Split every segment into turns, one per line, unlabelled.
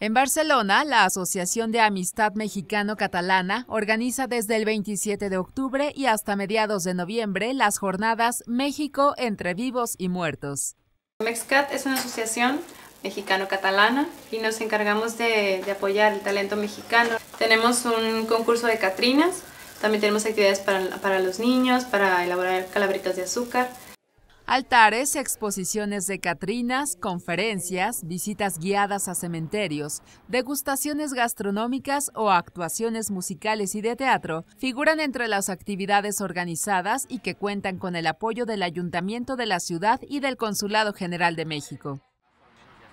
En Barcelona, la Asociación de Amistad Mexicano-Catalana organiza desde el 27 de octubre y hasta mediados de noviembre las jornadas México entre vivos y muertos.
Mexcat es una asociación mexicano-catalana y nos encargamos de, apoyar el talento mexicano. Tenemos un concurso de Catrinas, también tenemos actividades para, para los niños, para elaborar calabritas de azúcar. Altares, exposiciones
de Catrinas, conferencias, visitas guiadas a cementerios, degustaciones gastronómicas o actuaciones musicales y de teatro figuran entre las actividades organizadas y que cuentan con el apoyo del Ayuntamiento de la ciudad y del Consulado General de México.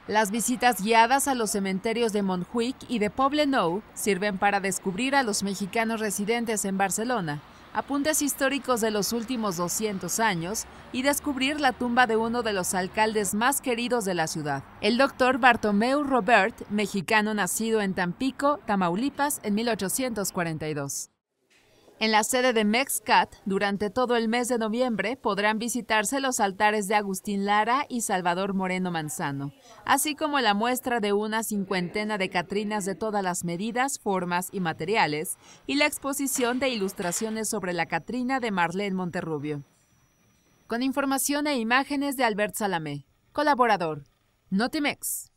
Las visitas guiadas a los cementerios de Montjuic y de Poblenou sirven para descubrir a los mexicanos residentes en Barcelona, apuntes históricos de los últimos 200 años y descubrir la tumba de uno de los alcaldes más queridos de la ciudad, el doctor Bartomeu Robert, mexicano nacido en Tampico, Tamaulipas, en 1842. En la sede de Mexcat, durante todo el mes de noviembre, podrán visitarse los altares de Agustín Lara y Salvador Moreno Manzano, así como la muestra de una cincuentena de Catrinas de todas las medidas, formas y materiales, y la exposición de ilustraciones sobre la Catrina de Marlene Monterrubio. Con información e imágenes de Albert Salamé, colaborador, Notimex.